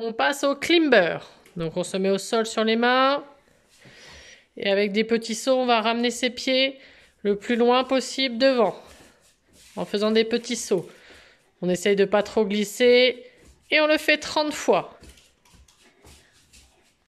On passe au climber. Donc on se met au sol sur les mains. Et avec des petits sauts, on va ramener ses pieds le plus loin possible devant. En faisant des petits sauts. On essaye de ne pas trop glisser. Et on le fait 30 fois.